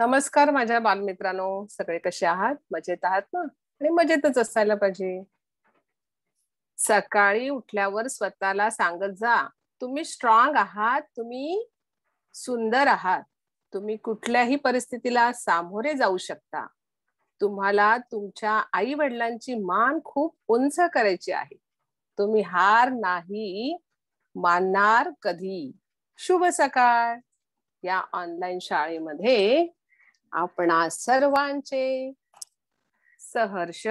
नमस्कार माझ्या बालमित्रांनो सगळे कसे आहात मजेत आहात ना आणि मजेतच असायला पाहिजे सकाळी उठल्यावर स्वतःला सांगत जा तुम्ही स्ट्रॉंग आहात तुम्ही सुंदर आहात तुम्ही कुठल्याही परिस्थितीला सामोरे जाऊ शकता तुम्हाला तुमच्या आई वडिलांची मान खूप उंच करायची आहे तुम्ही हार नाही मानणार कधी शुभ सकाळ या ऑनलाईन शाळेमध्ये आपणा सर्वांचे सहर्ष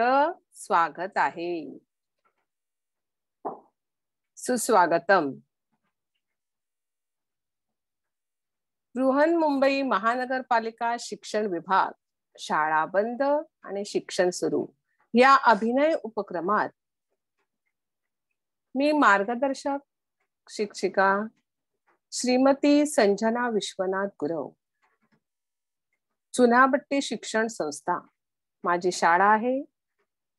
स्वागत आहे सुस्वागतम मुंबई महानगरपालिका शिक्षण विभाग शाळा बंद आणि शिक्षण सुरू या अभिनय उपक्रमात मी मार्गदर्शक शिक्षिका श्रीमती संजना विश्वनाथ गुरव चुनाभट्टी शिक्षण संस्था माझी शाळा आहे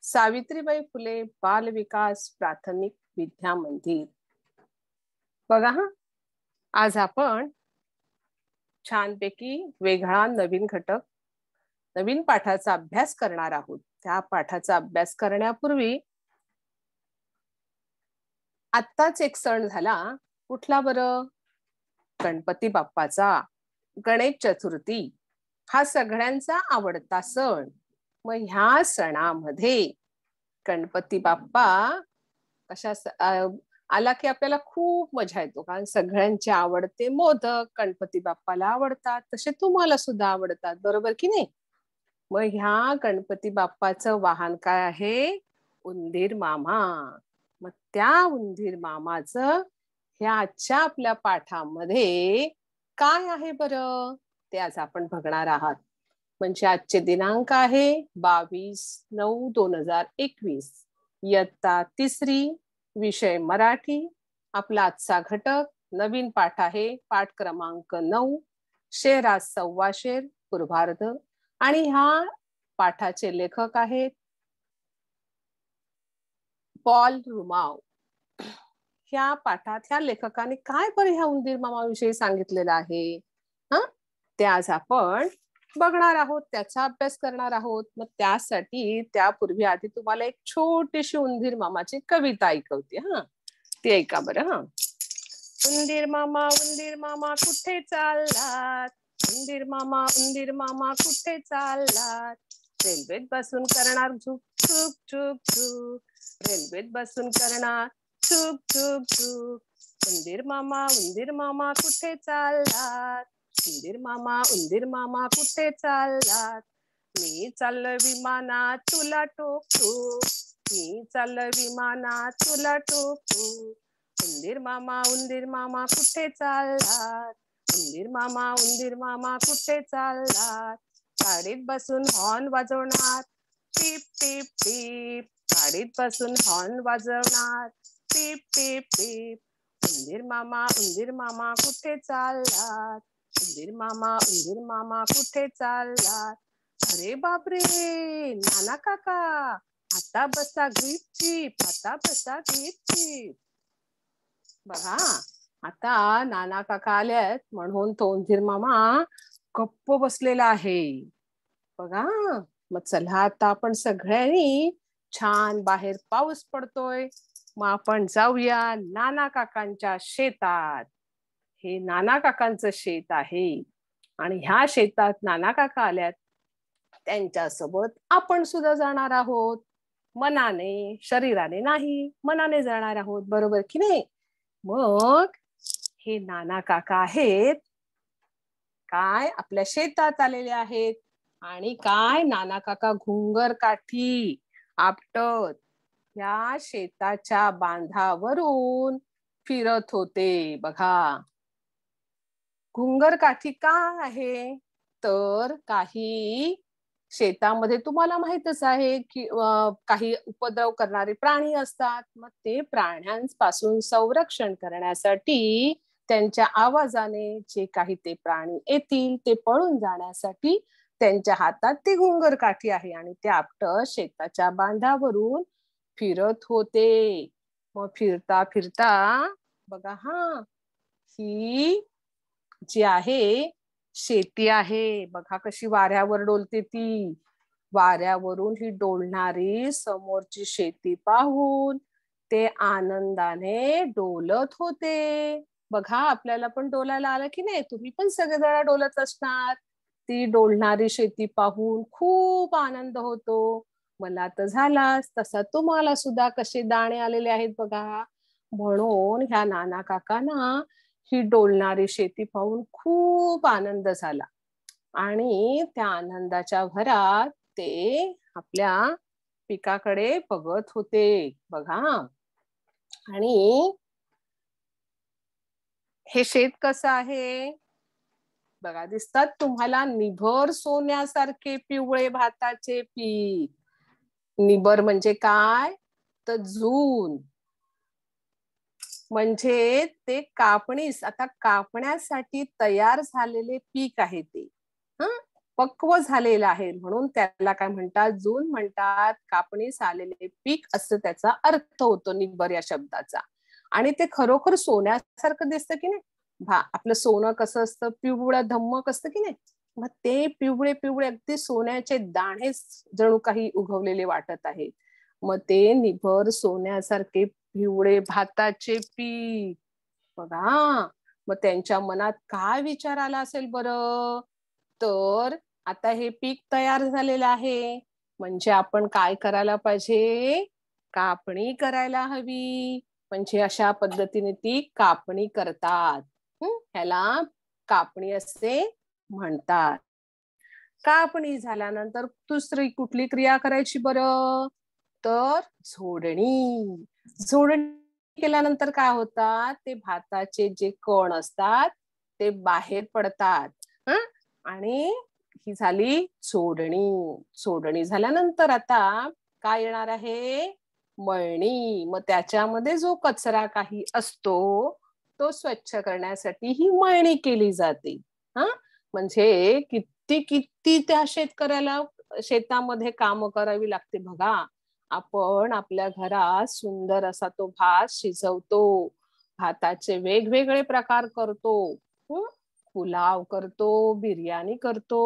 सावित्रीबाई फुले बाल विकास प्राथमिक विद्या मंदिर बघा हा आज आपण छानपैकी वेगळा नवीन घटक नवीन पाठाचा अभ्यास करणार आहोत त्या पाठाचा अभ्यास करण्यापूर्वी आत्ताच एक सण झाला कुठला बरं गणपती बाप्पाचा गणेश चतुर्थी हा सगळ्यांचा आवडता सण मग ह्या सणामध्ये गणपती बाप्पा कशा आला की आपल्याला खूप मजा येतो कारण सगळ्यांचे आवडते मोदक गणपती बाप्पाला आवडतात तसे तुम्हाला सुद्धा आवडतात बरोबर की नाही मग ह्या गणपती बाप्पाचं वाहन काय आहे उंदीर मामा मग त्या उंदीर मामाचं ह्या आजच्या आपल्या पाठामध्ये काय आहे बरं ते आज आपण बघणार आहात म्हणजे आजचे दिनांक आहे बावीस नऊ दोन हजार एकवीस इयत्ता तिसरी विषय मराठी आपला आजचा घटक नवीन पाठ आहे पाठ क्रमांक नऊ शेरा शेर पूर्वार्ध आणि ह्या पाठाचे लेखक आहेत पॉल रुमाव ह्या पाठात ह्या लेखकाने काय बरे ह्या उंदीर मामाविषयी सांगितलेलं आहे ते आज आपण बघणार आहोत त्याचा अभ्यास करणार आहोत मग त्यासाठी त्यापूर्वी आधी तुम्हाला एक छोटीशी उंदीर मामाची कविता ऐकवते हा ती ऐका बरं हा उंदीर मामा उंदीर मामा कुठे चाललात उंदीर मामा उंदीर मामा कुठे चाललात रेल्वेत बसून करणार झुक झुक झुक झुक रेल्वेत बसून करणार झुक झुक झुक उंदीर मामा उंदीर मामा कुठे चाललात उंदीर मामा उंदीर मामा कुठे चाललात मी चाललोय विमानात तुला टोपू मी चाललोय विमानात तुला टोपू उंदीर मामा उंदीर मामा कुठे चाललात उंदीर मामा उंदीर मामा कुठे चाललात गाडीत बसून हॉर्न वाजवणार टीप टीप टीप गाडीत बसून हॉर्न वाजवणार टीप टीप टीप उंदीर मामा उंदीर मामा कुठे चाललात उंदीर मामा उंदीर मामा कुठे चालला अरे बापरे नाना काका आता बसा ग्रीप आता बसा ग्रीप बघा आता नाना काका आल्यात म्हणून तो उंदीर मामा गप्प बसलेला आहे बघा मग चला आता आपण सगळ्यांनी छान बाहेर पाऊस पडतोय मग आपण जाऊया नाना काकांच्या शेतात हे नाना काकांचं शेत आहे आणि ह्या शेतात नाना काका आल्यात त्यांच्यासोबत आपण सुद्धा जाणार आहोत मनाने शरीराने नाही मनाने जाणार आहोत बरोबर की नाही मग हे नाना काका आहेत काय आपल्या शेतात आलेले आहेत आणि काय नाना काका घुंगर काठी आपटत या शेताच्या बांधावरून फिरत होते बघा घुंगर काठी का आहे तर काही शेतामध्ये तुम्हाला माहितच आहे की काही उपद्रव करणारे प्राणी असतात मग ते प्राण्यांपासून संरक्षण करण्यासाठी त्यांच्या आवाजाने जे काही ते प्राणी येतील ते पळून जाण्यासाठी त्यांच्या हातात ती घुंगर काठी आहे आणि ते आपट शेताच्या बांधावरून फिरत होते मग फिरता फिरता बघा हा ही जी आहे शेती आहे बघा कशी वाऱ्यावर डोलते ती वाऱ्यावरून ही डोलणारी समोरची शेती पाहून ते आनंदाने डोलत होते बघा आपल्याला पण डोलायला आलं की नाही तुम्ही पण सगळेजण डोलत असणार ती डोलणारी शेती पाहून खूप आनंद होतो मला तर झालाच तसा तुम्हाला सुद्धा कसे दाणे आलेले आहेत बघा म्हणून ह्या नाना काकांना ही डोलणारी शेती पाहून खूप आनंद झाला आणि त्या आनंदाच्या भरात ते आपल्या पिकाकडे बघत होते बघा आणि हे शेत कसं आहे बघा दिसतात तुम्हाला निभर सोन्यासारखे पिवळे भाताचे पीक निभर म्हणजे काय तर जून म्हणजे ते कापणीस आता कापण्यासाठी तयार झालेले पीक आहे ते हा पक्व झालेलं आहे म्हणून त्याला काय म्हणतात जून म्हणतात कापणीस आलेले पीक असं त्याचा अर्थ होतो निब्बर या शब्दाचा आणि ते खरोखर सोन्यासारखं दिसतं की नाही भा आपलं सोनं कसं असतं पिवळं धम्मक असतं की नाही मग ते पिवळे पिवळे अगदी सोन्याचे दाणे जणू काही उगवलेले वाटत आहेत मग ते निभर सोन्यासारखे हिवळे भाताचे पीक बघा मग त्यांच्या मनात काय विचार आला असेल बरं तर आता हे पीक तयार झालेलं आहे म्हणजे आपण काय करायला पाहिजे कापणी करायला हवी म्हणजे अशा पद्धतीने ती कापणी करतात ह्याला कापणी असे म्हणतात कापणी झाल्यानंतर दुसरी कुठली क्रिया करायची बरं तर झोडणी झोडणी केल्यानंतर काय होतात ते भाताचे जे कण असतात ते बाहेर पडतात आणि ही झाली सोडणी सोडणी झाल्यानंतर आता काय येणार आहे मळणी मग त्याच्यामध्ये जो कचरा काही असतो तो स्वच्छ करण्यासाठी ही मळणी केली जाते हा म्हणजे किती किती त्या शेतकऱ्याला शेतामध्ये काम करावी लागते बघा आपण आपल्या घरात सुंदर असा तो भात शिजवतो भाताचे वेगवेगळे प्रकार करतो पुलाव करतो बिर्याणी करतो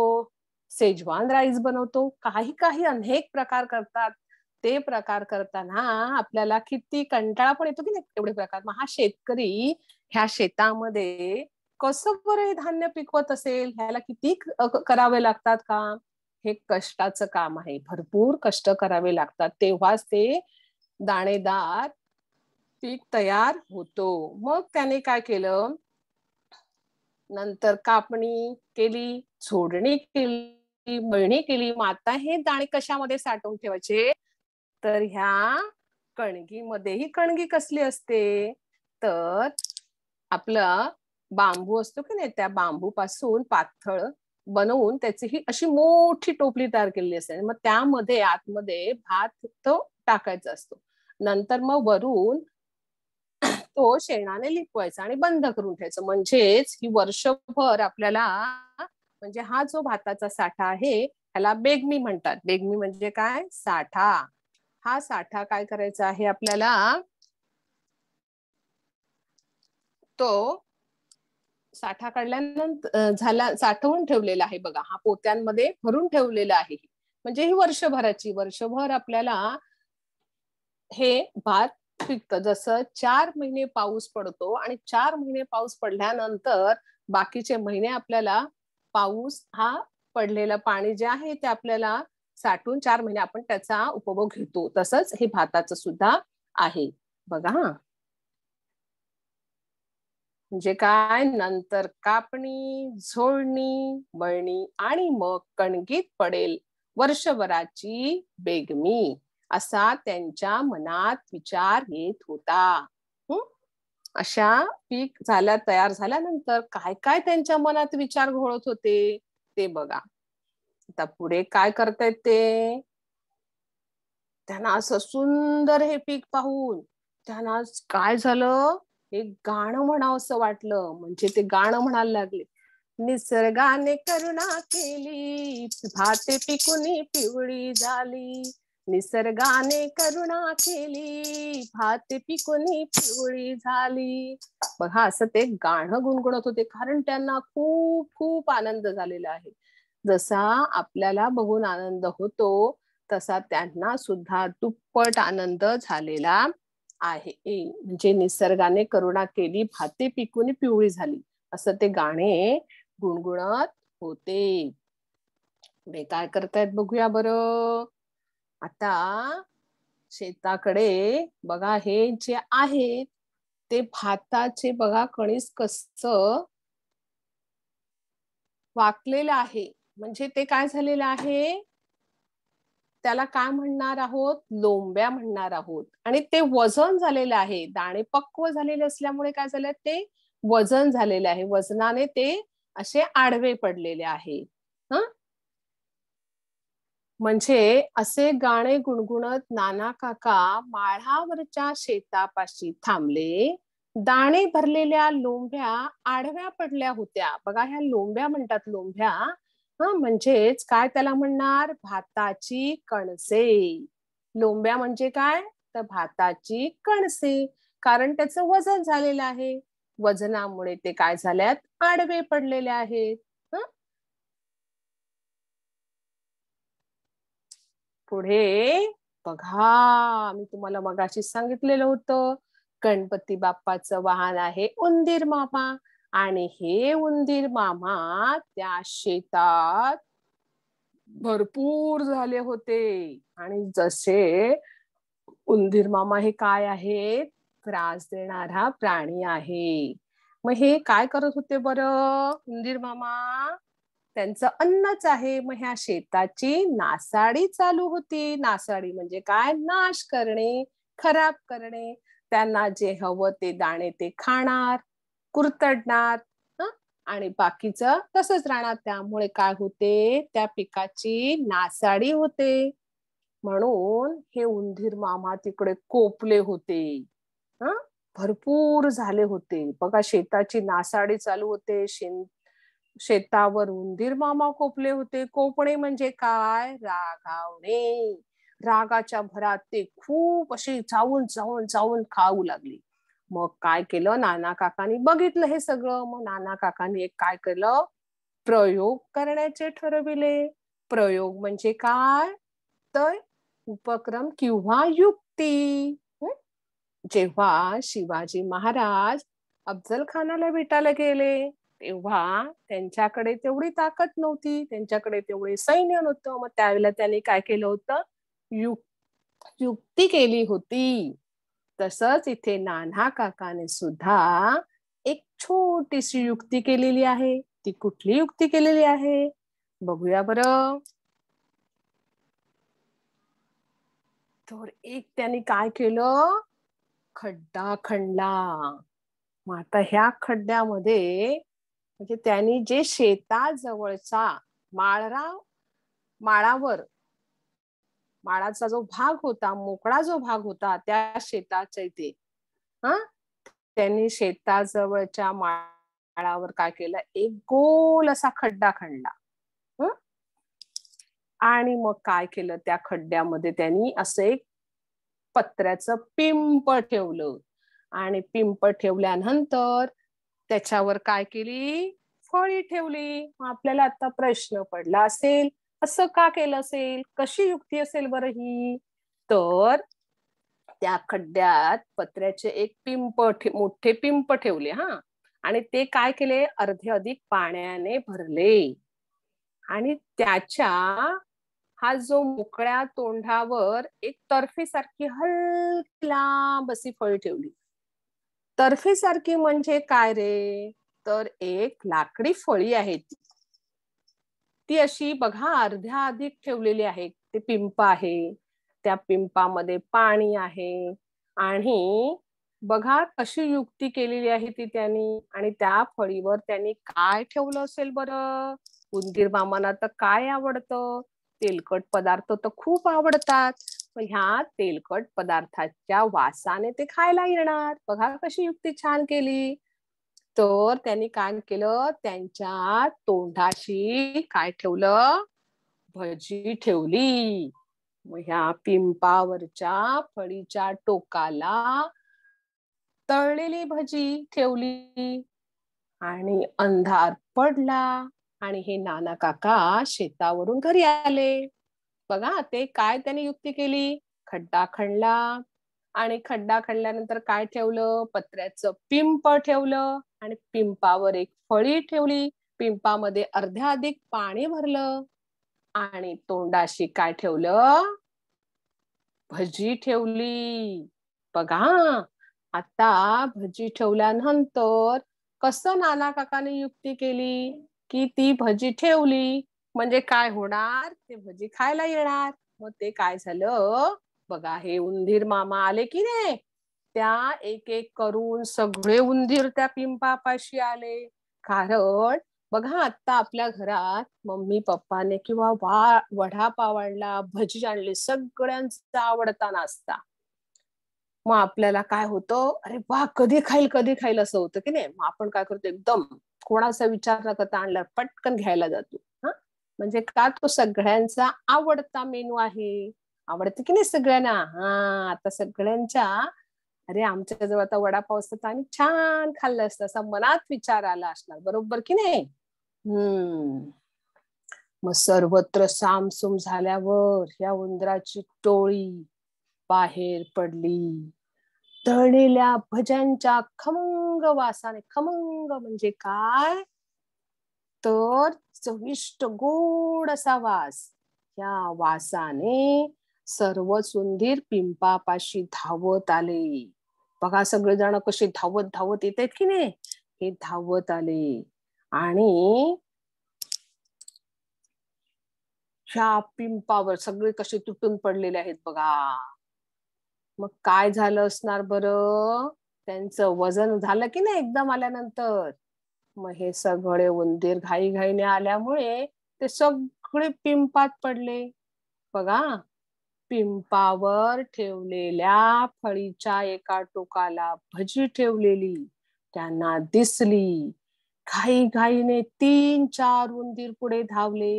सेजवान राईस बनवतो काही काही अनेक प्रकार करतात ते प्रकार करताना आपल्याला किती कंटाळा पण येतो की नाही एवढे प्रकार मग हा शेतकरी ह्या शेतामध्ये कसं बरे धान्य पिकवत असेल ह्याला किती करावे लागतात का हे कष्टाचं काम आहे भरपूर कष्ट करावे लागतात तेव्हाच ते दाणेदार पीक तयार होतो मग त्याने काय केलं नंतर कापणी केली झोडणी केली मळणी केली माता हे दाणे कशामध्ये साठवून ठेवायचे तर ह्या कणगीमध्ये ही कणगी कसली असते तर आपला बांबू असतो की नाही त्या बांबू पासून पाथळ बनवून त्याची ही अशी मोठी टोपली तयार केलेली असते मग त्यामध्ये आतमध्ये भात तो टाकायचा असतो नंतर मग वरून तो शेणाने लिपवायचा आणि बंद करून ठेवायचं म्हणजेच ही वर्षभर आपल्याला म्हणजे हा जो भाताचा साठा आहे ह्याला बेगमी म्हणतात बेगमी म्हणजे काय साठा हा साठा काय करायचा आहे आपल्याला तो साठा काढल्यानंतर झाला साठवून ठेवलेला आहे बघा हा पोत्यांमध्ये भरून ठेवलेला आहे म्हणजे ही वर्षभराची वर्षभर आपल्याला हे भात पिकत जसं चार महिने पाऊस पडतो आणि चार महिने पाऊस पडल्यानंतर बाकीचे महिने आपल्याला पाऊस हा पडलेलं पाणी जे आहे ते आपल्याला साठून चार महिने आपण त्याचा उपभोग घेतो तसंच हे भाताचं सुद्धा आहे बघा हा म्हणजे काय नंतर कापणी झोळणी मळणी आणि मग कणगीत पडेल वर्षभराची बेगमी असा त्यांच्या मनात विचार येत होता अशा पीक झाल्या तयार झाल्यानंतर काय काय त्यांच्या मनात विचार घोळत होते ते बघा आता पुढे काय करतायत ते त्यांना असं सुंदर हे पीक पाहून त्यांना काय झालं हे गाणं म्हणावं असं वाटलं म्हणजे ते गाणं म्हणायला लागले निसर्गाने करुणा केली भाते पिकून पिवळी झाली निसर्गाने करुणा केली भात पिकून पिवळी झाली बघा असं ते गाणं गुणगुणत होते कारण त्यांना खूप खूप आनंद झालेला आहे जसा आपल्याला बघून आनंद होतो तसा त्यांना सुद्धा दुप्पट आनंद झालेला आहे म्हणजे निसर्गाने करुणा केली भाते पिकून पिवळी झाली असं ते गाणे गुणगुणत होते पुढे काय करतायत बघूया बर आता शेताकडे बघा हे जे आहे ते भाताचे बघा कणीस कस वाकलेलं आहे म्हणजे ते काय झालेलं आहे त्याला काय म्हणणार आहोत लोंब्या म्हणणार आहोत आणि ते वजन झालेलं आहे दाणे पक्व झालेले असल्यामुळे काय झालं ते वजन झालेले आहे वजनाने ते असे आडवे पडलेले आहे म्हणजे असे गाणे गुणगुणत नाना काका माळावरच्या शेतापाशी थांबले दाणे भरलेल्या लोंब्या आडव्या पडल्या होत्या बघा ह्या लोंब्या म्हणतात लोंब्या हा म्हणजेच काय त्याला म्हणणार भाताची कणसे लोंब्या म्हणजे काय तर भाताची कणसे कारण त्याचं वजन झालेलं आहे वजनामुळे ते काय झाल्यात आडवे पडलेले आहेत पुढे बघा मी तुम्हाला मगाशी सांगितलेलं होतं गणपती बाप्पाचं वाहन आहे उंदीर मामा आणि हे उंदीर मामा त्या शेतात भरपूर झाले होते आणि जसे उंदीर मामा हे काय आहेत त्रास देणारा प्राणी आहे मग हे काय करत होते बर उंदीर मामा त्यांचं अन्नच आहे मग ह्या शेताची नासाडी चालू होती नासाडी म्हणजे काय नाश करणे खराब करणे त्यांना जे हवं ते दाणे ते खाणार कुरतडणार आणि बाकीचं तसंच राहणार त्यामुळे काय होते त्या पिकाची नासाडी होते म्हणून हे उंदीर मामा तिकडे कोपले होते हा भरपूर झाले होते बघा शेताची नासाडी चालू होते शेन शेतावर उंदीर मामा कोपले होते कोपणे म्हणजे काय रागावणे रागाच्या भरात ते खूप असे जाऊन जाऊन जाऊन खाऊ लागली मग काय केलं नाना काकांनी बघितलं हे सगळं मग नाना काकांनी एक काय केलं प्रयोग करण्याचे ठरविले प्रयोग म्हणजे काय तर उपक्रम किंवा युक्ती जेव्हा शिवाजी महाराज अफजल खानाला भेटायला गेले तेव्हा त्यांच्याकडे तेवढी ताकद नव्हती त्यांच्याकडे तेवढे सैन्य नव्हतं मग त्यावेळेला त्यांनी काय केलं होतं युक्ती केली होती तसंच इथे नान्हा काकाने सुद्धा एक छोटीशी युक्ती केलेली आहे ती कुठली युक्ती केलेली आहे बघूया बर तर एक त्यांनी काय केलं खड्डा खणला मग आता ह्या खड्ड्यामध्ये म्हणजे त्यांनी जे शेताजवळचा माळराव माळावर माळाचा जो भाग होता मोकळा जो भाग होता त्या शेताच्या इथे हा त्यांनी शेताजवळच्या माळावर काय केलं एक गोल असा खड्डा खणला आणि मग काय केलं त्या खड्ड्यामध्ये त्यांनी असं एक पत्र्याचं पिंप ठेवलं आणि पिंप ठेवल्यानंतर त्याच्यावर काय केली फळी ठेवली आपल्याला आता प्रश्न पडला असेल असं का केलं असेल कशी युक्ती असेल बरं ही तर त्या खड्ड्यात पत्र्याचे एक पिंप मोठे पिंप ठेवले हा आणि ते काय केले अर्धे अधिक पाण्याने भरले आणि त्याच्या हा जो मोकळ्या तोंडावर एक तर्फेसारखी सारखी लांब अशी फळ ठेवली सारखी म्हणजे काय रे तर एक लाकडी फळी आहे ती ती अशी बघा अर्ध्या अधिक ठेवलेली आहे ते पिंप आहे त्या पिंपामध्ये पाणी आहे आणि बघा कशी युक्ती केलेली आहे ती त्यांनी आणि त्या फळीवर त्यांनी काय ठेवलं असेल बरं उंदीर मामांना तर काय आवडतं तेलकट पदार्थ तर खूप आवडतात ह्या तेलकट पदार्थाच्या वासाने ते खायला येणार बघा कशी युक्ती छान केली तर त्यांनी काय केलं त्यांच्या तोंडाशी काय ठेवलं भजी ठेवली मग ह्या पिंपावरच्या फळीच्या टोकाला तळलेली भजी ठेवली आणि अंधार पडला आणि हे नाना काका शेतावरून घरी आले बघा ते काय त्यांनी युक्ती केली खड्डा खणला आणि खड्डा खणल्यानंतर काय ठेवलं पत्र्याचं पिंप ठेवलं आणि पिंपावर एक फळी ठेवली पिंपामध्ये अर्ध्या अधिक पाणी भरलं आणि तोंडाशी काय ठेवलं भजी ठेवली बघा आता भजी ठेवल्यानंतर कसं नाना काकाने युक्ती केली की ती भजी ठेवली म्हणजे काय होणार ते भजी खायला येणार मग ते काय झालं बघा हे उंदीर मामा आले की नाही त्या एक एक करून सगळे उंदीर त्या पिंपापाशी आले कारण बघा आता आपल्या घरात मम्मी पप्पाने किंवा वा वडापाव आणला भजी आणली सगळ्यांचा आवडता नाश्ता मग आपल्याला काय होतं अरे वा कधी खाईल कधी खाईल असं होतं की नाही मग आपण काय करतो एकदम कोणाचा विचार न करता आणला पटकन घ्यायला जातो हा म्हणजे का तो सगळ्यांचा आवडता मेनू आहे आवडते की नाही सगळ्यांना हा आता सगळ्यांच्या अरे आमच्या जवळ आता वडापाव असतात आणि छान खाल्लं असतं असा मनात विचार आला असणार बरोबर की नाही हम्म मग सर्वत्र सामसूम झाल्यावर ह्या उंदराची टोळी बाहेर पडली तळलेल्या भज्यांच्या खमंग वासाने खमंग म्हणजे काय तर चविष्ट गोड असा वास या वासाने सर्व सुंदीर पिंपापाशी धावत आले बघा सगळे जण कसे धावत धावत येत आहेत की नाही हे धावत आले आणि ह्या पिंपावर सगळे कसे तुटून पडलेले आहेत बघा मग काय झालं असणार बर त्यांचं वजन झालं की नाही एकदम आल्यानंतर मग हे सगळे उंदीर घाईघाईने आल्यामुळे ते सगळे पिंपात पडले बघा पिंपावर ठेवलेल्या फळीच्या एका टोकाला भजी ठेवलेली त्यांना दिसली घाई घाईने तीन चार उंदीर पुढे धावले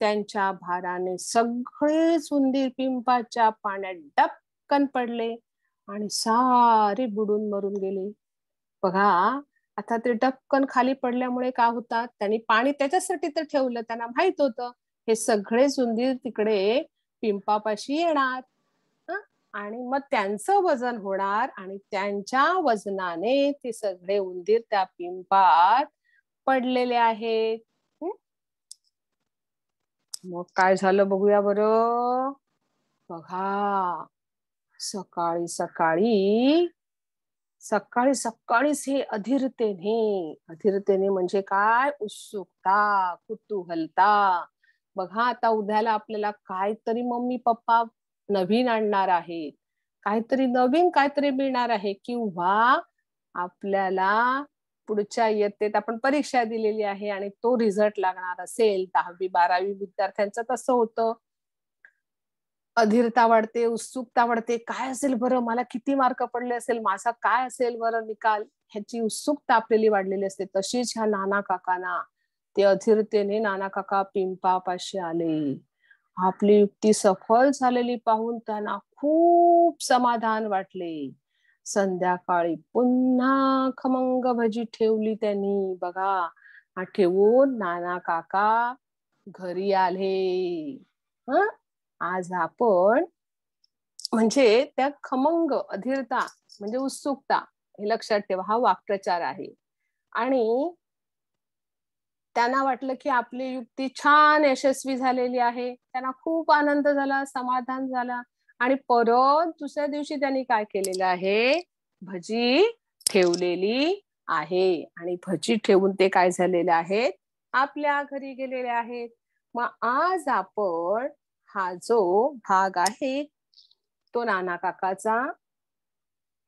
त्यांच्या भाराने सगळेच उंदीर पिंपाच्या पाण्यात डपकन पडले आणि सारे बुडून मरून गेले बघा आता ते डपकन खाली पडल्यामुळे का होतात त्यांनी पाणी त्याच्यासाठी तर ठेवलं त्यांना माहित होतं हे सगळे उंदीर तिकडे पिंपापाशी येणार आणि मग त्यांचं वजन होणार आणि त्यांच्या वजनाने ते सगळे उंदीर त्या पिंपात पडलेले आहेत मग काय झालं बघूया बर बघा सकाळी सकाळी सकाळी सकाळीच हे अधीरतेने अधीरतेने म्हणजे काय उत्सुकता कुतूहलता बघा आता उद्याला आपल्याला काहीतरी मम्मी पप्पा नवीन आणणार आहेत काहीतरी नवीन काहीतरी मिळणार आहे किंवा आपल्याला पुढच्या इयत्तेत आपण परीक्षा दिलेली आहे आणि तो रिझल्ट लागणार असेल दहावी बारावी विद्यार्थ्यांचं तसं होतं अधीरता वाढते उत्सुकता वाढते काय असेल बरं मला किती मार्क पडले असेल माझा काय असेल बरं निकाल ह्याची उत्सुकता आपल्याला वाढलेली असते तशीच ह्या नाना काकांना ते अधीरतेने नाना काका पिंपापाशी आले आपली युक्ती सफल झालेली पाहून त्यांना खूप समाधान वाटले संध्याकाळी पुन्हा खमंग भजी ठेवली त्यांनी बघा ठेवून नाना काका घरी आले आज आपण म्हणजे त्या खमंग अधीरता म्हणजे उत्सुकता हे लक्षात ठेवा हा वाक्प्रचार आहे आणि त्यांना वाटलं की आपली युक्ती छान यशस्वी झालेली आहे त्यांना खूप आनंद झाला समाधान झाला आणि परत दुसऱ्या दिवशी त्यांनी काय केलेलं आहे भजी ठेवलेली आहे आणि भजी ठेवून ते काय झालेले आहेत आपल्या घरी गेलेले आहेत मग आज आपण हा जो भाग आहे तो नाना काकाचा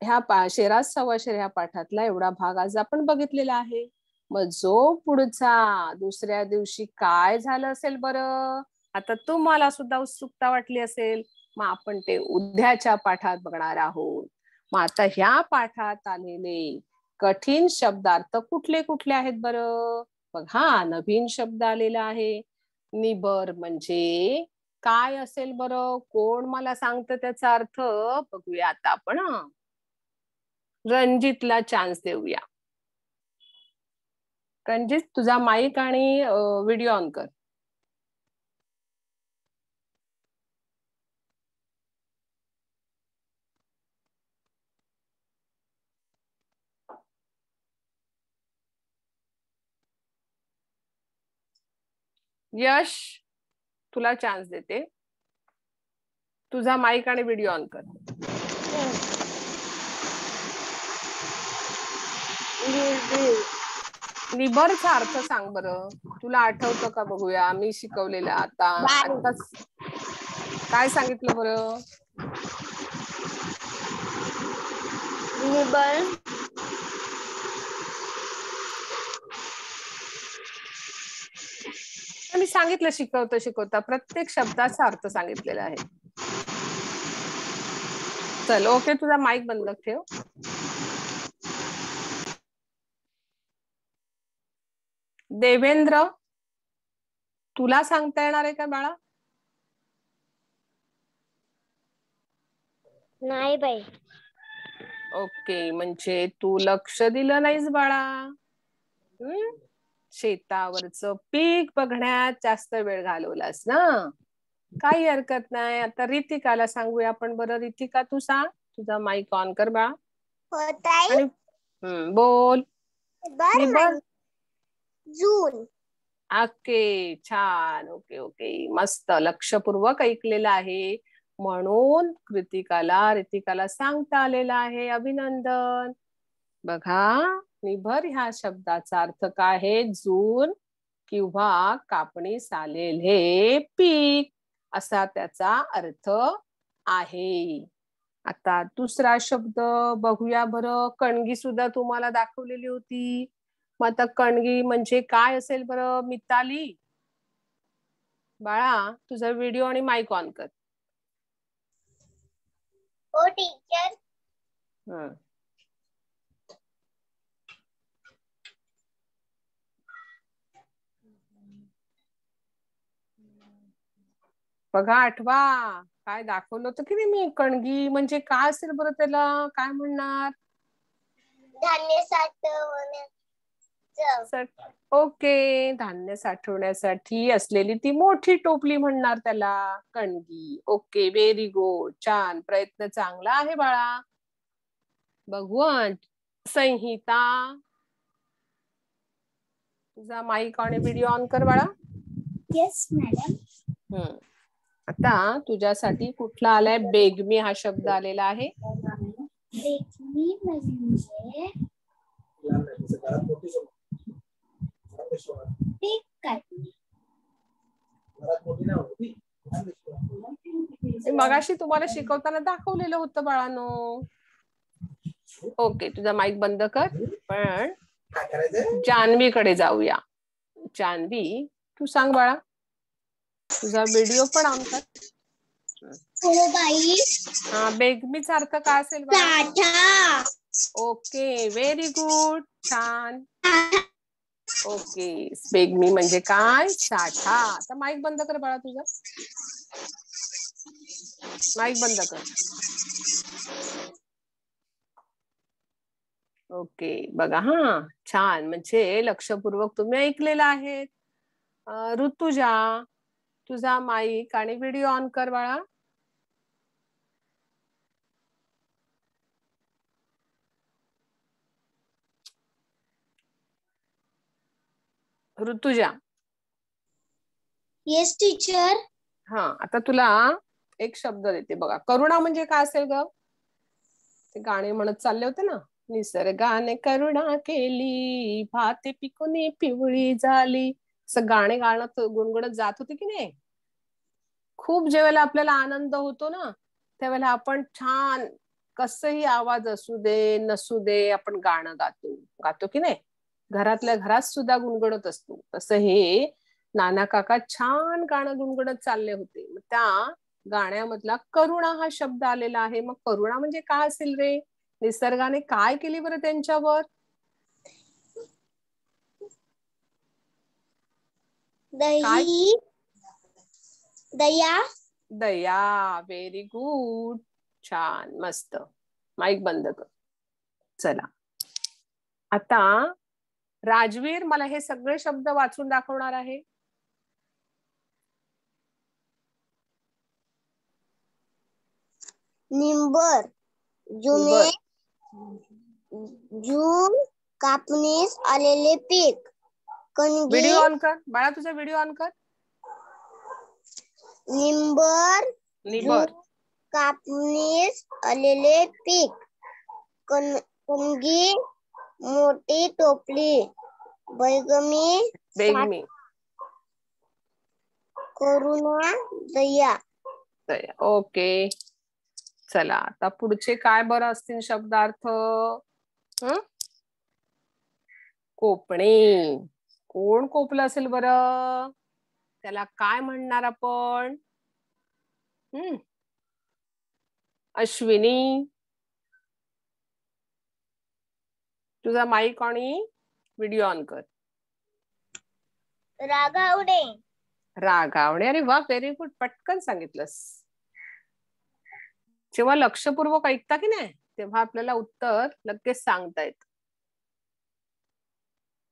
ह्या पा शेरास सवाशेर ह्या पाठातला एवढा भाग आज आपण बघितलेला आहे मग जो पुढचा दुसऱ्या दिवशी काय झालं असेल बरं आता तुम्हाला सुद्धा उत्सुकता वाटली असेल मग आपण ते उद्याच्या पाठात बघणार आहोत मग आता ह्या पाठात आलेले कठीण शब्दार्थ कुठले कुठले आहेत बरं बघा नवीन शब्द आलेला आहे निबर म्हणजे काय असेल बरं कोण मला सांगतं त्याचा अर्थ बघूया आता आपण रणजितला चान्स देऊया रणजित तुझा माईक आणि व्हिडिओ ऑन कर यश तुला चान्स देते तुझा माईक आणि व्हिडिओ ऑन कर हो. निबरचा अर्थ सांग बर तुला आठवतं का बघूया मी शिकवलेला आता काय सांगितलं बर निबर मी सांगितलं शिकवता शिकवता प्रत्येक शब्दाचा अर्थ सांगितलेला आहे चल ओके तुझा माईक बंद ठेव देवेंद्र तुला सांगता येणार आहे का बाळा नाही बाई ओके म्हणजे तू लक्ष दिलं नाहीस बाळा शेतावरच पीक बघण्यात जास्त वेळ घालवलास ना काही हरकत नाही आता रितिकाला सांगूया आपण बरं रितिका तू सांग तुझा माईक ऑन कर बाळा हो बोल जून ओके छान ओके ओके मस्त लक्षपूर्वक ऐकलेलं आहे म्हणून कृतिकाला रितिकाला सांगता आलेला आहे अभिनंदन बघा निभर ह्या शब्दाचा अर्थ काय आहे जून किंवा कापणी सालेले हे पीक असा त्याचा अर्थ आहे आता दुसरा शब्द बघूया बरं कणगी सुद्धा तुम्हाला दाखवलेली होती मग आता कणगी म्हणजे काय असेल बरं मिताली बाळा तुझा व्हिडिओ आणि माईक ऑन कर हो टीचर बघा आठवा काय दाखवलं होतं नाही मी कणगी म्हणजे काय असेल बरं त्याला काय म्हणणार धान्य ओके धान्य साठवण्यासाठी असलेली ती मोठी टोपली म्हणणार त्याला कणगी ओके व्हेरी गुड छान प्रयत्न चांगला आहे बाळा भगवान संहिता तुझा माईक आणि व्हिडिओ ऑन कर बाळा येस मॅडम आता तुझ्यासाठी कुठला आलाय बेगमी हा शब्द आलेला आहे बेगमी म्हणजे मगाशी तुम्हाला शिकवताना दाखवलेलं होतं बाळानो ओके तुझा माईक बंद कर पण जानवीकडे जाऊया जान्हवी तू सांग बाळा तुझा व्हिडिओ पण आमचा हा सारखं सारखं काय असेल ओके व्हेरी गुड छान ओके मी म्हणजे काय साठा आता माईक बंद कर बाळा तुझा माईक बंद कर ओके बघा हा छान म्हणजे लक्षपूर्वक तुम्ही ऐकलेला आहे ऋतुजा तुझा माईक आणि व्हिडिओ ऑन कर बाळा ऋतुजा येस टीचर हा आता तुला एक शब्द देते बघा करुणा म्हणजे काय असेल ग ते गाणे म्हणत चालले होते ना निसर्गाने करुणा केली भाते पिकून पिवळी झाली असं गाणे गाणं गुणगुणत जात होते की नाही खूप ज्यावेळेला आपल्याला आनंद होतो ना त्यावेळेला आपण छान कसही आवाज असू दे नसू दे आपण गाणं गातो गातो की नाही घरातल्या घरात सुद्धा गुणगणत असतो तसं हे नाना काका छान गाणं गुणगणत चालले होते त्या गाण्यामधला करुणा हा शब्द आलेला आहे मग करुणा म्हणजे काय असेल रे निसर्गाने काय केली बरं त्यांच्यावर दया दया व्हेरी गुड छान मस्त माईक बंद कर चला आता राजवीर मला हे सगळे शब्द वाचून दाखवणार आहे निंबर जुने जून कापणीस आलेले पीक व्हिडिओ ऑन कर बाळा तुझा व्हिडिओ ऑन कर निंबर निंबर कापणीस आलेले पीक कुंगी मोठी टोपली बैगमी बैगमी करुणा दया दया ओके चला आता पुढचे काय बरं असतील शब्दार्थ कोपणे कोण कोपलं असेल बर त्याला काय म्हणणार आपण अश्विनी तुझा माईक आणि व्हिडिओ ऑन कर रागावणे रागावणे अरे वा व्हेरी गुड पटकन सांगितलंस जेव्हा लक्षपूर्वक ऐकता की नाही तेव्हा आपल्याला उत्तर लगेच सांगता येत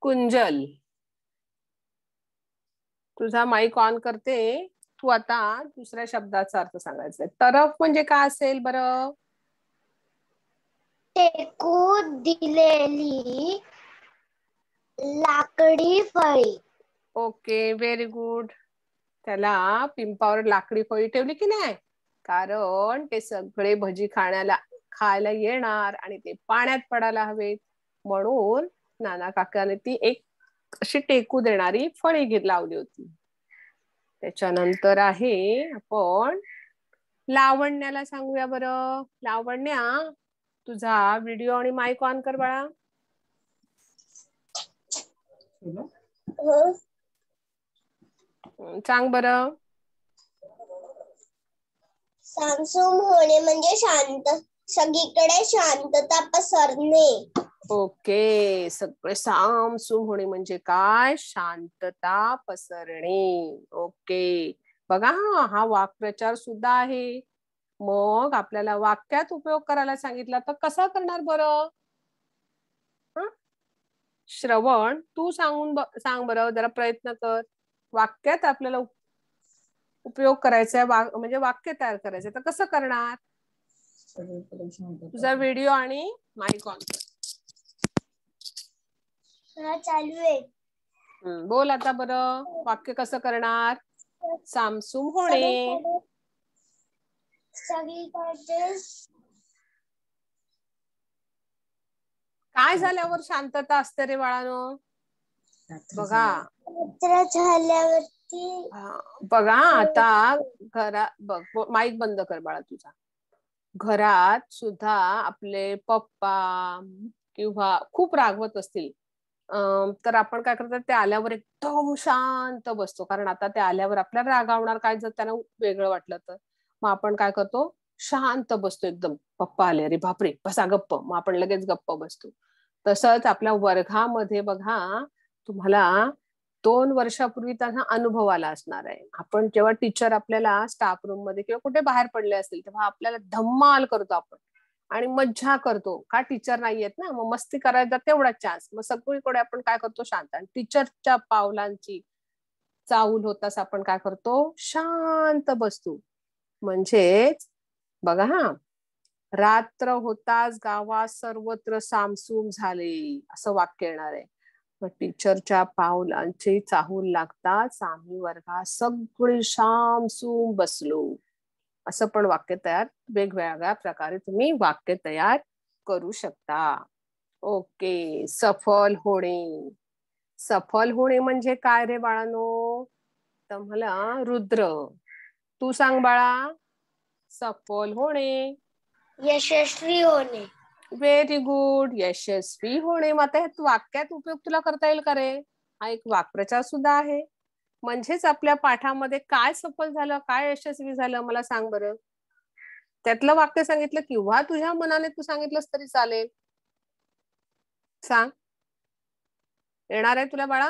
कुंजल तुझा माईक ऑन करते तू आता दुसऱ्या शब्दाचा अर्थ सांगायचा तरफ म्हणजे काय असेल बरं टेकू दिलेली लाकडी फळी ओके व्हेरी गुड त्याला पिंपावर लाकडी फळी ठेवली की नाही कारण ते सगळे भजी खाण्याला खायला येणार आणि ते पाण्यात पडायला हवेत म्हणून नाना काकाने ती एक अशी टेकू देणारी फळी लावली होती त्याच्यानंतर आहे आपण लावण्याला सांगूया बरं लावण्या तुझा व्हिडिओ आणि माईक ऑन कर बाळा हो. सांग बर सामसूम होणे म्हणजे शांत सगळीकडे शांतता पसरणे ओके सगळे सामसूम होणे म्हणजे काय शांतता पसरणे ओके बघा हा हा वाक्प्रचार सुद्धा आहे मग आपल्याला वाक्यात उपयोग करायला सांगितला तर कसा करणार बरं श्रवण तू सांगून सांग बरं जरा प्रयत्न कर वाक्यात आपल्याला उपयोग करायचा म्हणजे वाक्य तयार करायचं तर कसं करणार तुझा व्हिडिओ आणि माईक ऑन चालू आहे बोल आता बरं वाक्य कसं करणार सामसूम होणे काय झाल्यावर शांतता असते रे बाळानो बघा झाल्यावरती बघा आता घरा बघ माईक बंद कर बाळा तुझा घरात सुद्धा आपले पप्पा किंवा खूप रागवत असतील तर आपण काय करतो ते आल्यावर एकदम शांत बसतो कारण आता ते आल्यावर आपल्याला रागावणार काय जर त्यांना वेगळं वाटलं तर मग आपण काय करतो शांत बसतो एकदम पप्पा आले अरे बापरे बसा गप्प मग आपण लगेच गप्प बसतो तसंच आपल्या वर्गामध्ये बघा तुम्हाला दोन वर्षापूर्वी त्यांना अनुभव आला असणार आहे आपण जेव्हा टीचर आपल्याला स्टाफ रूम मध्ये किंवा कुठे बाहेर पडले असतील तेव्हा आपल्याला धम्माल करतो आपण आणि मज्जा करतो का टीचर नाहीयेत ना मग मस्ती करायचा तेवढा चान्स मग सगळीकडे आपण काय करतो शांत आणि टीचरच्या पावलांची चाऊल होतास आपण काय करतो शांत बसतो म्हणजेच बघा हा रात्र होताच गावात सर्वत्र सामसूम झाले असं वाक्य येणार आहे टीचरच्या पावलांची चाहूल लागताच आम्ही वर्गात सगळी शामसूम बसलो असं पण वाक्य तयार वेगवेगळ्या प्रकारे तुम्ही वाक्य तयार करू शकता ओके सफल होणे सफल होणे म्हणजे काय रे बाळानो तर मला रुद्र तू सांग बाळा सफल होणे यशस्वी होणे व्हेरी गुड यशस्वी होणे मग आता वाक्यात उपयोग तुला करता येईल का रे हा एक वाक्प्रचार सुद्धा आहे म्हणजेच आपल्या पाठामध्ये काय सफल झालं काय यशस्वी झालं मला सांग बरं त्यातलं वाक्य सांगितलं किंवा तुझ्या मनाने तू सांगितलंस तरी चालेल सांग येणार आहे तुला बाळा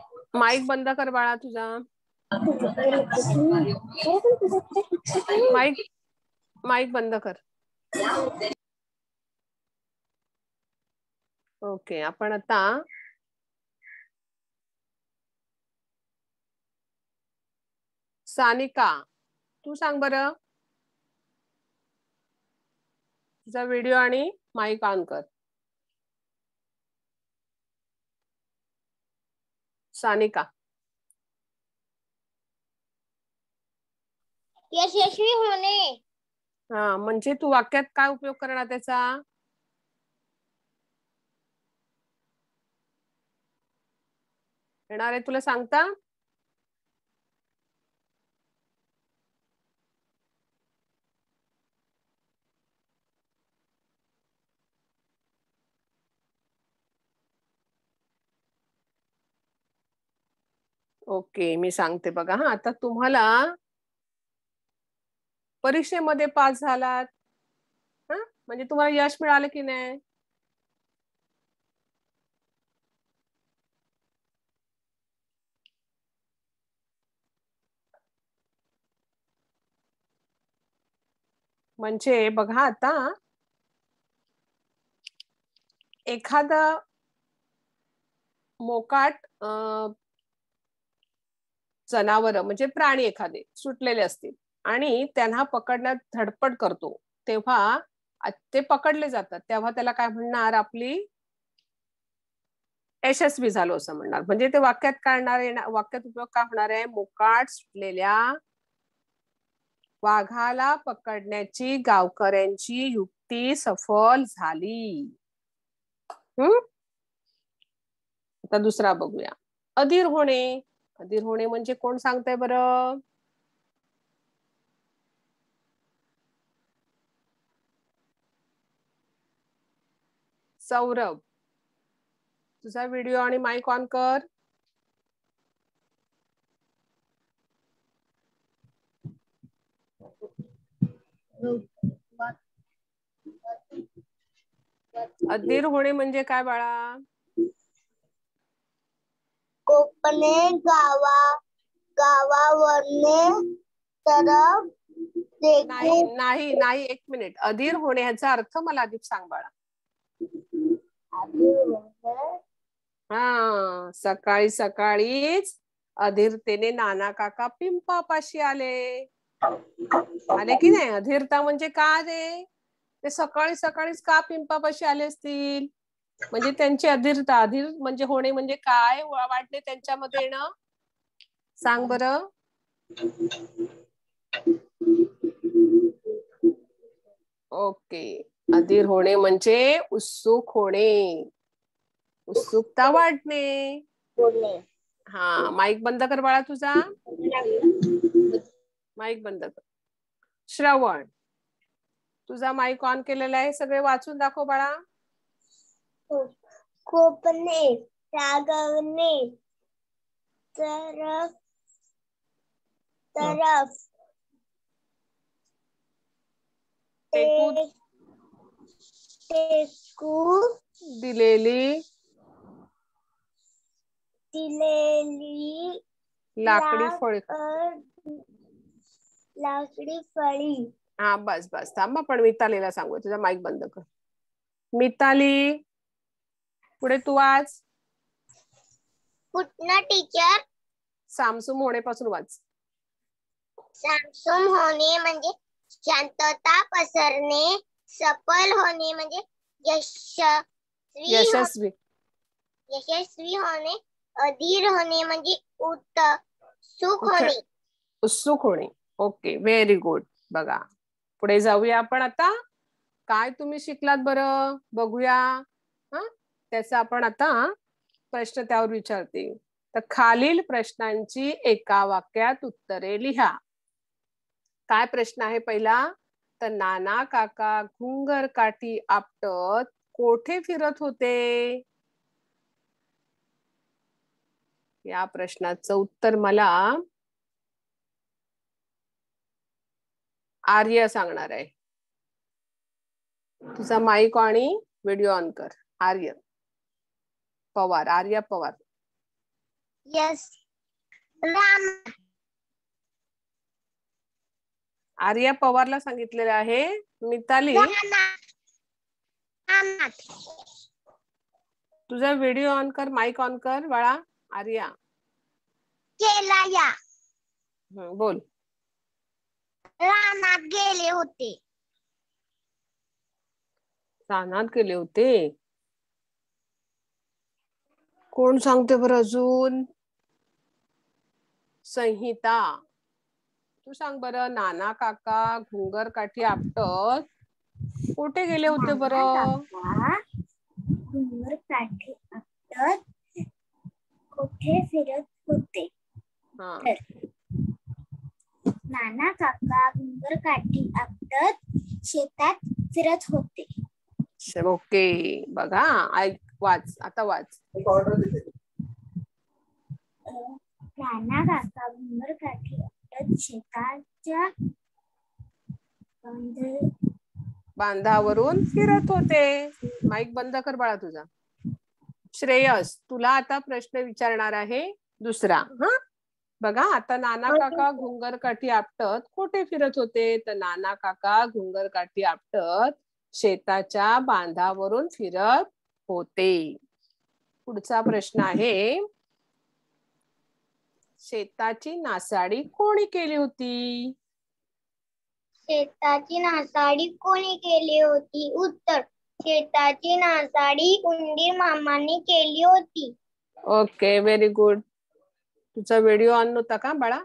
माईक बंद कर बाळा तुझा माईक माईक बंद कर ओके आपण आता सानिका तू सांग बर तुझा व्हिडिओ आणि माईक ऑन कर सानिका यशस्वी होणे हा म्हणजे तू वाक्यात काय उपयोग करणार त्याचा येणार आहे तुला सांगता ओके मी सांगते बघा हा आता तुम्हाला परीक्षेमध्ये पास झालात हा म्हणजे तुम्हाला यश मिळालं की नाही म्हणजे बघा आता एखादा मोकाट जनावर म्हणजे प्राणी एखादे सुटलेले असतील आणि त्यांना पकडण्यात धडपड करतो तेव्हा ते पकडले जातात तेव्हा त्याला काय म्हणणार आपली यशस्वी झालो असं म्हणणार म्हणजे ते वाक्यात काढणार वाक्यात उपयोग काय होणार आहे मोकाट सुटलेल्या वाघाला पकडण्याची गावकऱ्यांची युक्ती सफल झाली हम्म आता दुसरा बघूया अधीर होणे अधीर होणे म्हणजे कोण सांगतंय बर सौरभ तुझा व्हिडिओ आणि माईक ऑन कर अधीर होणे म्हणजे काय बाळा कोकणे गावा गावावरने तरफ नाही नाही नाही एक मिनिट अधीर होण्याचा अर्थ मला अधिक सांग बाळा म्हणजे हा सकाळी सकाळीच अधीरतेने नाना काका पिंपापाशी आले आले की नाही अधीरता म्हणजे का रे ते सकाळी सकाळीच का पिंपापाशी आले असतील म्हणजे त्यांची अधीरता अधीर म्हणजे होणे म्हणजे काय वाटणे त्यांच्यामध्ये येणं सांग बर ओके अधीर होणे म्हणजे उत्सुक होणे उत्सुकता वाटणे हा माईक बंद कर बाळा तुझा माईक बंद कर श्रवण तुझा माईक ऑन केलेला आहे सगळे वाचून दाखव बाळा कोपने, रागवणे तरफ तरफ टेकू दिलेली दिलेली लाकडी फळी लाकडी फळी हा बस बस थांब पण मितालीला सांगू तुझा माईक बंद कर मिताली पुढे तू वाच ना टीचर होणे पासून वाच सामसूम होणे म्हणजे शांतता पसरणे सफल होणे म्हणजे यशस्वी हो- यशस्वी यशस्वी होणे अधीर होणे म्हणजे उत्त सुख होणे उत्सुक होणे ओके व्हेरी गुड बघा पुढे जाऊया आपण आता काय तुम्ही शिकलात बरं बघूया त्याचा आपण आता प्रश्न त्यावर विचारते तर खालील प्रश्नांची एका वाक्यात उत्तरे लिहा काय प्रश्न आहे पहिला तर नाना काका घुंगर काठी आपटत कोठे फिरत होते या प्रश्नाचं उत्तर मला आर्य सांगणार आहे तुझा माईक आणि व्हिडिओ ऑन कर आर्य पवार आर्या पवार यस राम आर्या पवारला सांगितलेलं आहे मिताली तुझा व्हिडिओ ऑन कर माईक ऑन कर बाळा आर्या केला या बोल रानात गेले होते रानात गेले होते कोण सांगते बरं अजून संहिता तू सांग बर नाना काका घुंगर काठी आपटत कुठे गेले होते बर घुंगर काठी आपटत कुठे फिरत होते नाना काका घुंगर काठी आपटत शेतात फिरत होते ओके बघा ऐक वाच आता वाच बांधावरून फिरत होते माईक बंद कर बाळा तुझा श्रेयस तुला आता प्रश्न विचारणार आहे दुसरा हा बघा आता नाना काका घुंगर काठी आपटत कुठे फिरत होते तर नाना काका घुंगर काठी आपटत शेताच्या बांधावरून फिरत होते पुढचा प्रश्न आहे शेताची नासाडी कोणी केली होती शेताची नासाडी कोणी केली होती उत्तर शेताची नासाडी उंदीर मामाने केली होती ओके व्हेरी गुड तुझा व्हिडिओ ऑन नव्हता का बाळा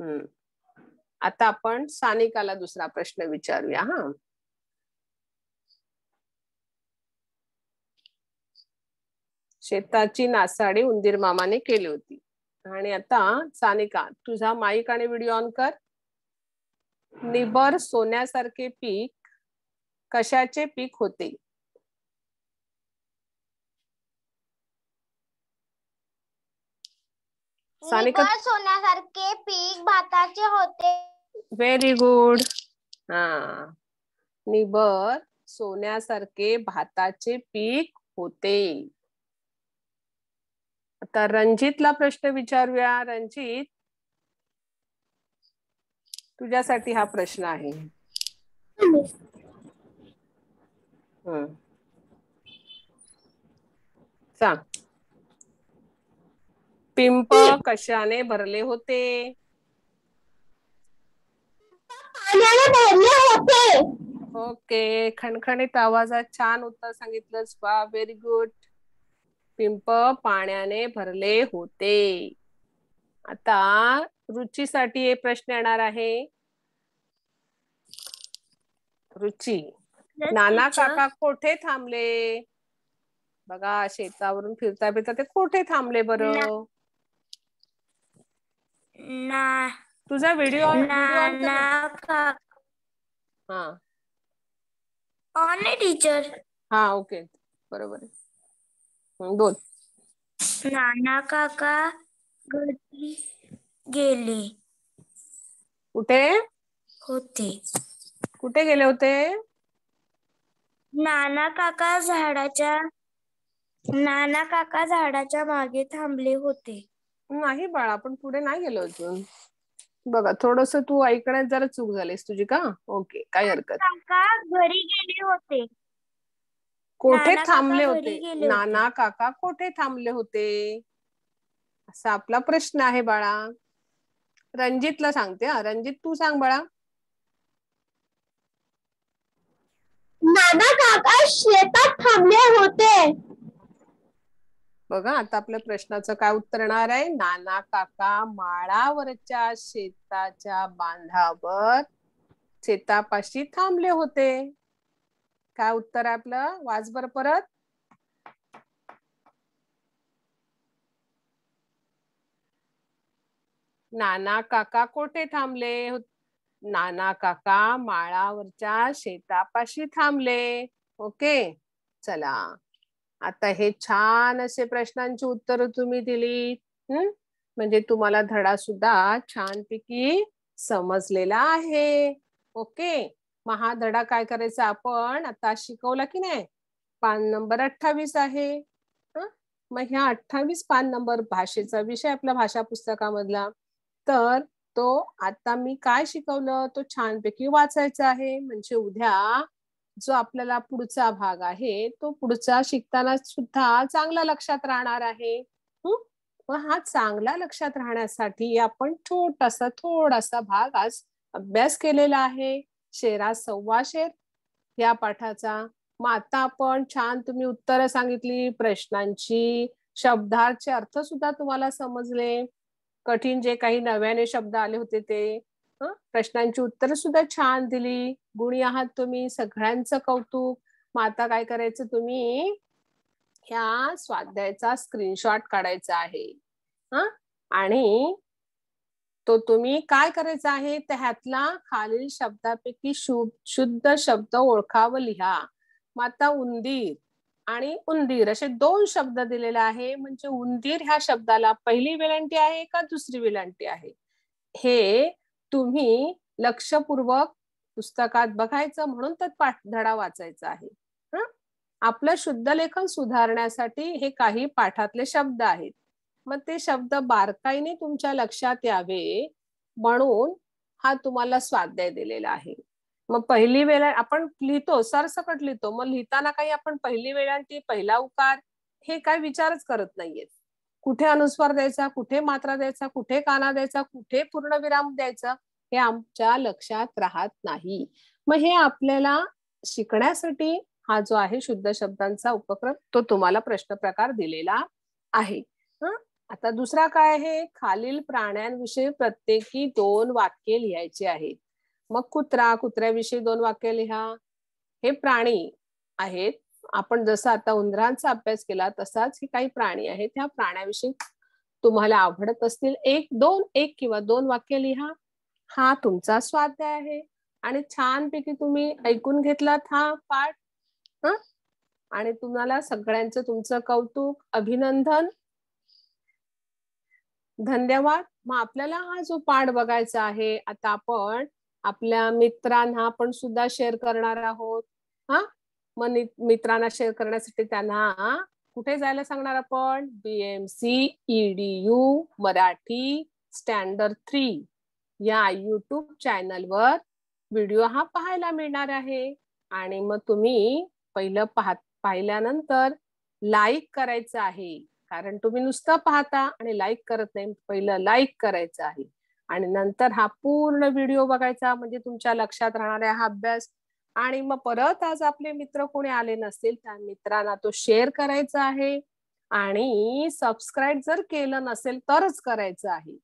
हम्म आता आपण सानिकाला दुसरा प्रश्न विचारूया हा शेताची नासाडी उंदीर मामाने केली होती आणि आता सानिका तुझा माईक आणि व्हिडिओ ऑन कर निबर सोन्यासारखे पीक कशाचे पीक होते सोन्यासारखे पीक भाताचे होते व्हेरी गुड हा निबर सोन्यासारखे भाताचे पीक होते आता रणजितला प्रश्न विचारूया रणजित तुझ्यासाठी हा प्रश्न आहे सांग पिंप कशाने भरले होते ओके खणखणीत आवाजात छान उत्तर सांगितलंस वा व्हेरी गुड पिंप पाण्याने भरले होते आता रुचीसाठी हे प्रश्न येणार आहे रुची नाना काका कोठे थांबले बघा शेतावरून फिरता फिरता ते कोठे थांबले बरं ना तुझा व्हिडिओ ऑन हा ऑन टीचर हा ओके बरोबर बोल नाना काका घरी गेले कुठे होते कुठे गेले होते नाना काका झाडाच्या नाना काका झाडाच्या मागे थांबले होते नाही बाळा आपण पुढे नाही गेलो अजून बघा थोडस तू ऐकण्यात जरा चूक झालीस तुझी का ओके काय हरकत घरी गेले होते कोठे थांबले होते नाना काका कोठे थांबले होते असा आपला प्रश्न आहे बाळा रणजितला सांगते हा रणजित तू सांग बाळा नाना काका शेतात थांबले होते बघा आता आपल्या प्रश्नाचं काय उत्तर येणार आहे नाना काका माळावरच्या शेताच्या बांधावर शेतापाशी थांबले होते काय उत्तर आहे आपलं वाजभर परत नाना काका कोठे थांबले नाना काका माळावरच्या शेतापाशी थांबले ओके चला आता हे छान असे प्रश्नांची उत्तरं तुम्ही दिली म्हणजे तुम्हाला धडा सुद्धा छानपैकी समजलेला आहे ओके मग हा धडा काय करायचा आपण आता शिकवला की नाही पान नंबर अठ्ठावीस आहे मग ह्या अठ्ठावीस पान नंबर भाषेचा विषय आपल्या भाषा पुस्तकामधला तर तो आता मी काय शिकवलं तो छानपैकी वाचायचा आहे म्हणजे उद्या जो आपल्याला पुढचा भाग आहे तो पुढचा शिकताना सुद्धा चांगला लक्षात राहणार आहे मग हा चांगला लक्षात राहण्यासाठी आपण छोटासा थोडासा भाग आज अभ्यास केलेला आहे शेरा सव्वा शेर या पाठाचा मग आता आपण छान तुम्ही उत्तर सांगितली प्रश्नांची शब्दाचे अर्थ सुद्धा तुम्हाला समजले कठीण जे काही नव्याने शब्द आले होते ते प्रश्नांची उत्तर सुद्धा छान दिली गुणी आहात तुम्ही सगळ्यांचं कौतुक मग आता काय करायचं तुम्ही ह्या स्वाध्यायाचा स्क्रीनशॉट काढायचा आहे हा आणि तो तुम्ही काय करायचा आहे तर ह्यातला खालील शब्दापैकी शुद्ध शब्द ओळखा व लिहा मग आता उंदीर आणि उंदीर असे दोन शब्द दिलेले आहे म्हणजे उंदीर ह्या शब्दाला पहिली वेलांटी आहे का दुसरी वेलांटी आहे हे तुम्ही लक्षपूर्वक पुस्तकात बघायचं म्हणून तर पाठधडा वाचायचा आहे आपलं शुद्ध लेखन सुधारण्यासाठी हे काही पाठातले शब्द आहेत मग ते शब्द बारकाईने तुमच्या लक्षात यावे म्हणून हा तुम्हाला स्वाध्याय दिलेला आहे मग पहिली वेळा आपण लिहितो सरसकट लिहितो मग लिहिताना काही आपण पहिली वेळा ती पहिला उकार हे काय विचारच करत नाहीयेत कुठे अनुस्वार द्यायचा कुठे मात्रा द्यायचा कुठे काना द्यायचा कुठे पूर्ण विराम द्यायचा हे आमच्या लक्षात राहत नाही मग हे आपल्याला शिकण्यासाठी हा जो आहे शुद्ध शब्दांचा उपक्रम तो तुम्हाला प्रश्न प्रकार दिलेला आहे आता दुसरा काय आहे खालील प्राण्यांविषयी प्रत्येकी दोन वाक्य लिहायची आहेत मग कुत्रा कुत्र्याविषयी दोन वाक्य लिहा हे प्राणी आहेत आपण जसं आता उंदरांचा अभ्यास केला तसाच हे काही प्राणी आहेत ह्या प्राण्याविषयी तुम्हाला आवडत असतील एक दोन एक किंवा दोन वाक्य लिहा हा तुमचा स्वाध्याय आहे आणि छानपैकी तुम्ही ऐकून घेतलात हा पाठ हा आणि तुम्हाला सगळ्यांचं तुमचं कौतुक अभिनंदन धन्यवाद मग आपल्याला हा जो पाठ बघायचा आहे आता आपण आपल्या मित्रांना पण सुद्धा शेअर करणार आहोत हा मग मित्रांना शेअर करण्यासाठी त्यांना कुठे जायला सांगणार आपण BMC EDU e Marathi standard three या युट्यूब चॅनलवर व्हिडिओ हा पाहायला मिळणार आहे आणि मग तुम्ही पहिलं पाहत पाहिल्यानंतर लाईक करायचं आहे कारण तुम्ही नुसतं पाहता आणि लाईक करत नाही पहिलं लाईक करायचं आहे आणि नंतर हा पूर्ण व्हिडिओ बघायचा म्हणजे तुमच्या लक्षात राहणारा हा अभ्यास आणि मग परत आज आपले मित्र कोणी आले नसतील त्या मित्रांना तो शेअर करायचा आहे आणि सबस्क्राईब जर केलं नसेल तरच करायचं आहे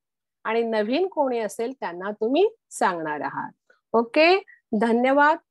आणि नवीन कोणी असेल त्यांना तुम्ही सांगणार आहात ओके धन्यवाद